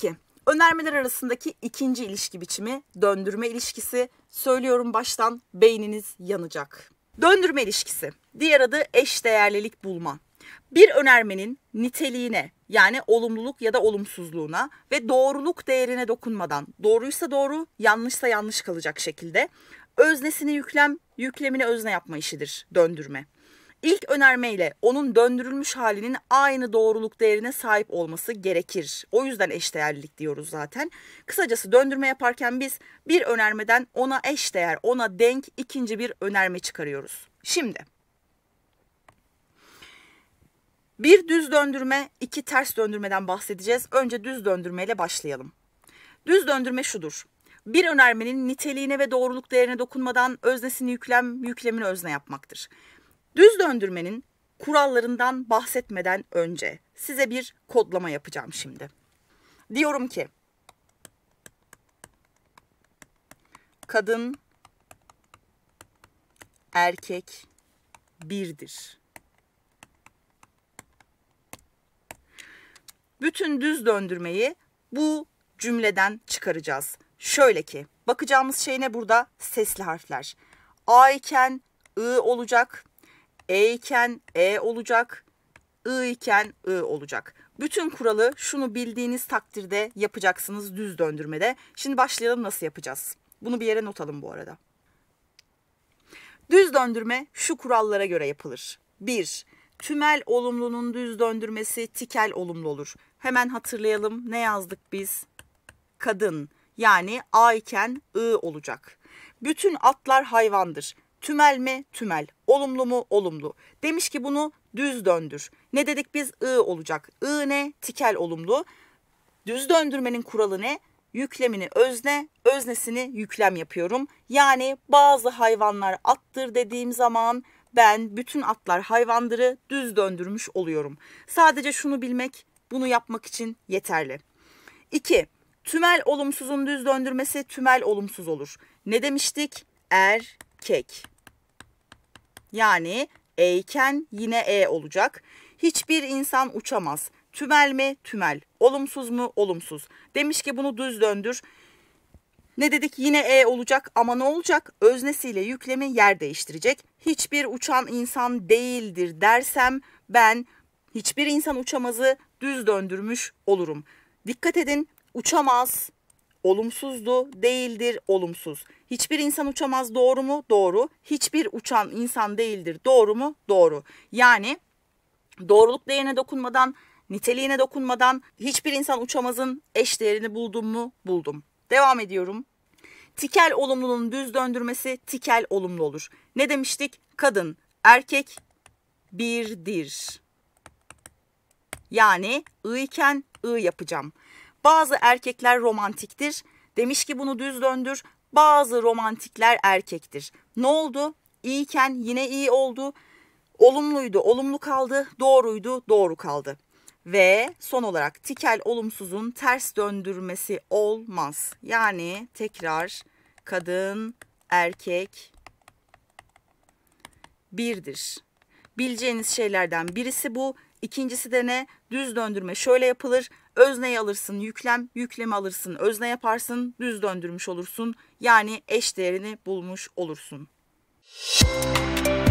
Peki önermeler arasındaki ikinci ilişki biçimi döndürme ilişkisi. Söylüyorum baştan beyniniz yanacak. Döndürme ilişkisi. Diğer adı eşdeğerlilik bulma. Bir önermenin niteliğine yani olumluluk ya da olumsuzluğuna ve doğruluk değerine dokunmadan doğruysa doğru, yanlışsa yanlış kalacak şekilde öznesini yüklem, yüklemini özne yapma işidir döndürme. İlk önermeyle onun döndürülmüş halinin aynı doğruluk değerine sahip olması gerekir. O yüzden eşdeğerlilik diyoruz zaten. Kısacası döndürme yaparken biz bir önermeden ona eşdeğer, ona denk ikinci bir önerme çıkarıyoruz. Şimdi bir düz döndürme, iki ters döndürmeden bahsedeceğiz. Önce düz döndürmeyle başlayalım. Düz döndürme şudur. Bir önermenin niteliğine ve doğruluk değerine dokunmadan öznesini yüklem, yüklemini özne yapmaktır. Düz döndürmenin kurallarından bahsetmeden önce size bir kodlama yapacağım şimdi. Diyorum ki kadın erkek birdir. Bütün düz döndürmeyi bu cümleden çıkaracağız. Şöyle ki bakacağımız şey ne burada? Sesli harfler. A iken I olacak. E iken E olacak. I iken I olacak. Bütün kuralı şunu bildiğiniz takdirde yapacaksınız düz döndürmede. Şimdi başlayalım nasıl yapacağız. Bunu bir yere not alın bu arada. Düz döndürme şu kurallara göre yapılır. 1. Tümel olumlunun düz döndürmesi tikel olumlu olur. Hemen hatırlayalım ne yazdık biz? Kadın yani A iken I olacak. Bütün atlar hayvandır. Tümel mi? Tümel. Olumlu mu? Olumlu. Demiş ki bunu düz döndür. Ne dedik biz? I olacak. I ne? Tikel olumlu. Düz döndürmenin kuralı ne? Yüklemini özne, öznesini yüklem yapıyorum. Yani bazı hayvanlar attır dediğim zaman ben bütün atlar hayvandırı düz döndürmüş oluyorum. Sadece şunu bilmek, bunu yapmak için yeterli. 2. Tümel olumsuzun düz döndürmesi tümel olumsuz olur. Ne demiştik? Er, kek. Yani eken yine e olacak. Hiçbir insan uçamaz. Tümel mi? Tümel. Olumsuz mu? Olumsuz. Demiş ki bunu düz döndür. Ne dedik? Yine e olacak ama ne olacak? Öznesiyle yüklemi yer değiştirecek. Hiçbir uçan insan değildir dersem ben hiçbir insan uçamazı düz döndürmüş olurum. Dikkat edin uçamaz olumsuzdu, değildir, olumsuz. Hiçbir insan uçamaz doğru mu? Doğru. Hiçbir uçan insan değildir doğru mu? Doğru. Yani doğruluk değerine dokunmadan, niteliğine dokunmadan hiçbir insan uçamazın eş değerini buldum mu? Buldum. Devam ediyorum. Tikel olumluluğun düz döndürmesi tikel olumlu olur. Ne demiştik? Kadın, erkek birdir. Yani ı iken i yapacağım. Bazı erkekler romantiktir. Demiş ki bunu düz döndür. Bazı romantikler erkektir. Ne oldu? İyiken yine iyi oldu. Olumluydu, olumlu kaldı. Doğruydu, doğru kaldı. Ve son olarak tikel olumsuzun ters döndürmesi olmaz. Yani tekrar kadın, erkek birdir. Bileceğiniz şeylerden birisi bu. İkincisi de ne? Düz döndürme şöyle yapılır. Özneyi alırsın, yüklem, yüklemi alırsın, özne yaparsın, düz döndürmüş olursun. Yani eş değerini bulmuş olursun. Müzik